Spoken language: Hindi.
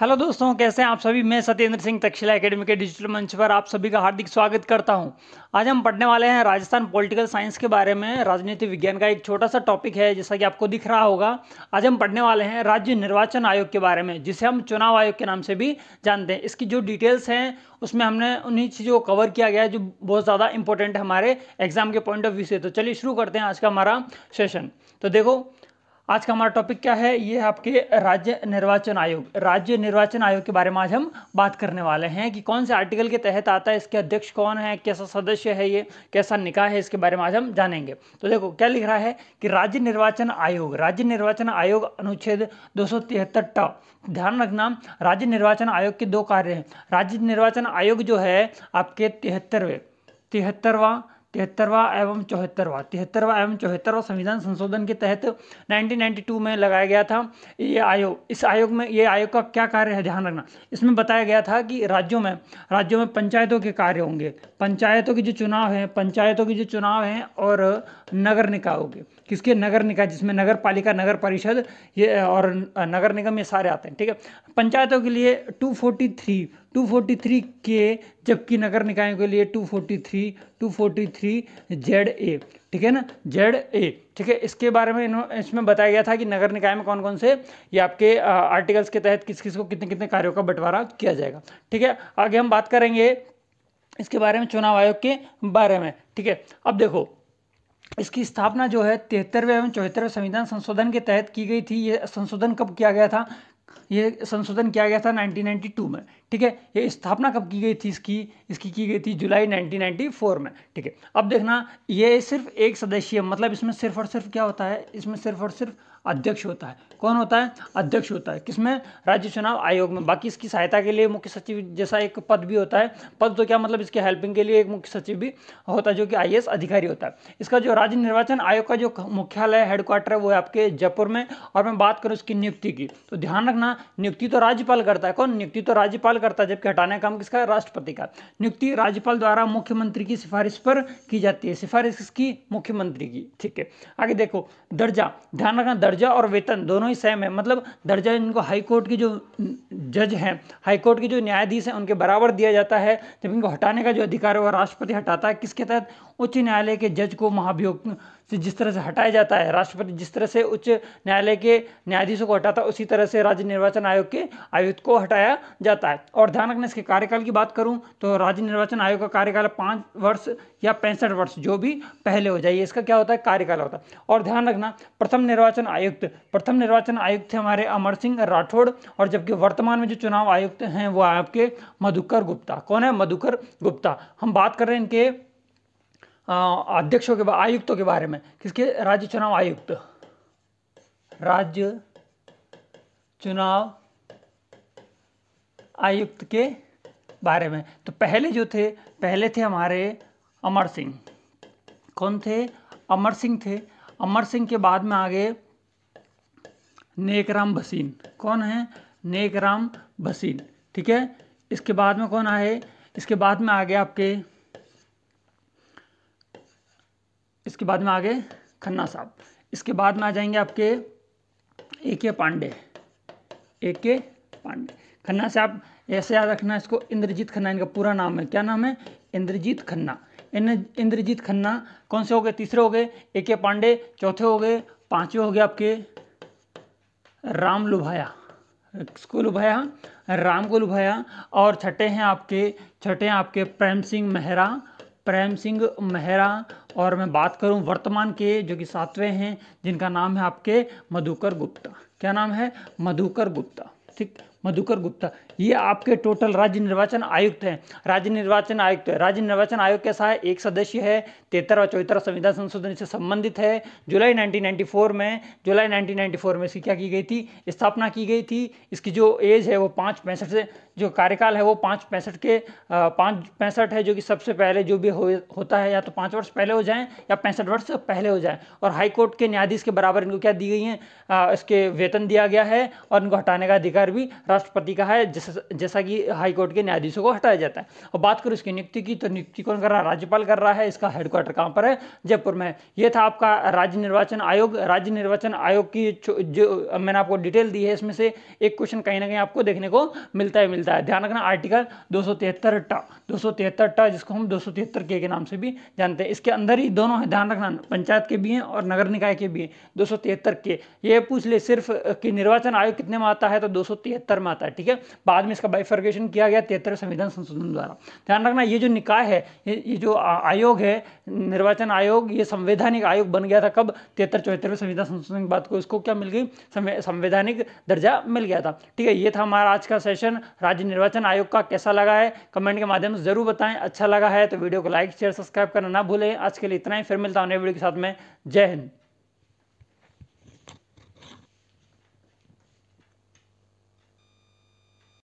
हेलो दोस्तों कैसे हैं आप सभी मैं सत्येंद्र सिंह तक्षशिला एकेडमी के डिजिटल मंच पर आप सभी का हार्दिक स्वागत करता हूं आज हम पढ़ने वाले हैं राजस्थान पॉलिटिकल साइंस के बारे में राजनीति विज्ञान का एक छोटा सा टॉपिक है जैसा कि आपको दिख रहा होगा आज हम पढ़ने वाले हैं राज्य निर्वाचन आयोग के बारे में जिसे हम चुनाव आयोग के नाम से भी जानते हैं इसकी जो डिटेल्स हैं उसमें हमने उन्हीं चीज़ों को कवर किया गया है जो बहुत ज़्यादा इंपॉर्टेंट है हमारे एग्जाम के पॉइंट ऑफ व्यू से तो चलिए शुरू करते हैं आज का हमारा सेशन तो देखो आज का हमारा टॉपिक क्या है ये है आपके राज्य निर्वाचन आयोग राज्य निर्वाचन आयोग के बारे में आज हम बात करने वाले हैं कि कौन से आर्टिकल के तहत आता है इसके अध्यक्ष कौन है कैसा सदस्य है ये कैसा निकाय है इसके बारे में आज हम जानेंगे तो देखो क्या लिख रहा है कि राज्य निर्वाचन आयोग राज्य निर्वाचन आयोग अनुच्छेद दो सौ ध्यान रखना राज्य निर्वाचन आयोग के दो कार्य हैं राज्य निर्वाचन आयोग जो है आपके तिहत्तरवें तिहत्तरवा तिहत्तरवा एवं चौहत्तरवा तिहत्तरवा एवं चौहत्तरवा संविधान संशोधन के तहत 1992 में लगाया गया था ये आयोग इस आयोग में ये आयोग का क्या कार्य है ध्यान रखना इसमें बताया गया था कि राज्यों में राज्यों में पंचायतों के कार्य होंगे पंचायतों के जो चुनाव हैं पंचायतों के जो चुनाव हैं और नगर निकायों के किसके नगर निकाय जिसमें नगर पालिका नगर परिषद ये और नगर निगम ये सारे आते हैं ठीक है पंचायतों के लिए टू 243 के जबकि नगर निकायों के लिए 243 243 जेड ए ठीक है ना जेड ए ठीक है इसके बारे में इसमें बताया गया था कि नगर निकाय में कौन कौन से ये आपके आ, आर्टिकल्स के तहत किस किस को कितने कितने कार्यों का बंटवारा किया जाएगा ठीक है आगे हम बात करेंगे इसके बारे में चुनाव आयोग के बारे में ठीक है अब देखो इसकी स्थापना जो है तिहत्तरवें एवं चौहत्तरवें संविधान संशोधन के तहत की गई थी ये संशोधन कब किया गया था ये संशोधन किया गया था 1992 में ठीक है ये स्थापना कब की गई थी इसकी इसकी की गई थी जुलाई 1994 में ठीक है अब देखना ये सिर्फ एक सदस्यीय मतलब इसमें सिर्फ और सिर्फ क्या होता है इसमें सिर्फ और सिर्फ अध्यक्ष होता है कौन होता है अध्यक्ष होता है किसमें राज्य चुनाव आयोग में बाकी इसकी सहायता के लिए मुख्य सचिव जैसा एक पद भी होता है पद तो क्या मतलब इसके हेल्पिंग के लिए एक मुख्य सचिव भी होता है जो कि आई अधिकारी होता है इसका जो राज्य निर्वाचन आयोग का जो मुख्यालय हेडक्वार्टर है वो है आपके जयपुर में और मैं बात करूँ इसकी नियुक्ति की तो ध्यान रखना नियुक्ति तो राज्यपाल करता है कौन नियुक्ति तो राज्यपाल करता है जबकि हटाने का काम किसका है राष्ट्रपति का नियुक्ति राज्यपाल द्वारा मुख्यमंत्री की सिफारिश पर की जाती है सिफारिश किसकी मुख्यमंत्री की ठीक है आगे देखो दर्जा ध्यान रखना दर्जा और वेतन दोनों ही सेम है मतलब दर्जा इनको हाईकोर्ट की जो जज हैं हाईकोर्ट के जो न्यायाधीश हैं उनके बराबर दिया जाता है जब इनको हटाने का जो अधिकार है वह राष्ट्रपति हटाता है किसके तहत उच्च न्यायालय के जज को महाभियोग से जिस तरह से हटाया जाता है राष्ट्रपति जिस तरह से उच्च न्यायालय के न्यायाधीशों को हटाता है उसी तरह से राज्य निर्वाचन आयोग के आयुक्त को हटाया जाता है और ध्यान रखना इसके कार्यकाल की बात करूँ तो राज्य निर्वाचन आयोग का कार्यकाल पाँच वर्ष या पैंसठ वर्ष जो भी पहले हो जाइए इसका क्या होता है कार्यकाल होता है और ध्यान रखना प्रथम निर्वाचन आयुक्त प्रथम निर्वाचन आयुक्त थे हमारे अमर सिंह राठौड़ और जबकि वर्तमान वर्तमान में जो चुनाव आयुक्त हैं वो आपके मधुकर गुप्ता कौन है मधुकर गुप्ता हम बात कर रहे हैं इनके अध्यक्षों के आयुक्तों के बारे में किसके राज्य चुनाव आयुक्त राज्य चुनाव आयुक्त के बारे में तो पहले जो थे पहले थे हमारे अमर सिंह कौन थे अमर सिंह थे अमर सिंह के बाद में आ गए नेकराम भसीन कौन है नेकराम बसीद ठीक है इसके बाद में कौन आए इसके बाद में आगे आपके इसके बाद में आगे खन्ना साहब इसके बाद में आ जाएंगे आपके ए के पांडे ए के पांडे खन्ना साहब ऐसे याद रखना इसको इंद्रजीत खन्ना इनका पूरा नाम है क्या नाम है इंद्रजीत खन्ना इंद्रजीत खन्ना कौन से हो गए तीसरे हो गए ए के पांडे चौथे हो गए पांचवे हो गए आपके राम लुभाया को लुभाया राम को लुभाया और छठे हैं आपके छठे हैं आपके प्रेम सिंह मेहरा प्रेम सिंह मेहरा और मैं बात करूं वर्तमान के जो कि सातवें हैं जिनका नाम है आपके मधुकर गुप्ता क्या नाम है मधुकर गुप्ता ठीक मधुकर गुप्ता ये आपके टोटल राज्य निर्वाचन आयुक्त हैं राज्य निर्वाचन आयुक्त है राज्य निर्वाचन आयोग कैसा है एक सदस्य है तेहत्तर और चौहत्तर संविधान संशोधन से संबंधित है जुलाई 1994 में जुलाई 1994 में इसकी क्या की गई थी स्थापना की गई थी इसकी जो एज है वो पाँच पैंसठ से जो कार्यकाल है वो पाँच पैंसठ के पाँच पैंसठ है जो कि सबसे पहले जो भी हो, होता है या तो पाँच वर्ष पहले हो जाए या पैंसठ वर्ष पहले हो जाए और हाईकोर्ट के न्यायाधीश के बराबर इनको क्या दी गई है इसके वेतन दिया गया है और इनको हटाने का अधिकार भी राष्ट्रपति का है जैसा जैसा कि हाईकोर्ट के न्यायाधीशों को हटाया जाता है और बात करें उसकी नियुक्ति की तो नियुक्ति कौन कर रहा है राज्यपाल कर रहा है इसका हेडक्वार्टर कहाँ पर है जयपुर में यह था आपका राज्य निर्वाचन आयोग राज्य निर्वाचन आयोग की जो मैंने आपको डिटेल दी है इसमें से एक क्वेश्चन कहीं ना कहीं आपको देखने को मिलता ही मिलता है ध्यान रखना आर्टिकल दो टा दो टा जिसको हम दो के, के नाम से भी जानते हैं इसके अंदर ही दोनों है ध्यान रखना पंचायत के भी हैं और नगर निकाय के भी हैं दो के ये पूछ ले सिर्फ कि निर्वाचन आयोग कितने में आता है तो दो अंतर में आता है ठीक है बाद में इसका बाइफर्गेशन किया गया तिहत्तर संविधान संशोधन द्वारा ध्यान रखना ये जो निकाय है ये जो आयोग है निर्वाचन आयोग ये संवैधानिक आयोग बन गया था कब तिहत्तर चौहत्तरवें संविधान संशोधन के बाद को इसको क्या मिल गई संवैधानिक दर्जा मिल गया था ठीक है ये था हमारा आज का सेशन राज्य निर्वाचन आयोग का कैसा लगा है कमेंट के माध्यम से जरूर बताएं अच्छा लगा है तो वीडियो को लाइक शेयर सब्सक्राइब करना ना भूलें आज के लिए इतना ही फिर मिलता हूँ नए वीडियो के साथ में जय हिंद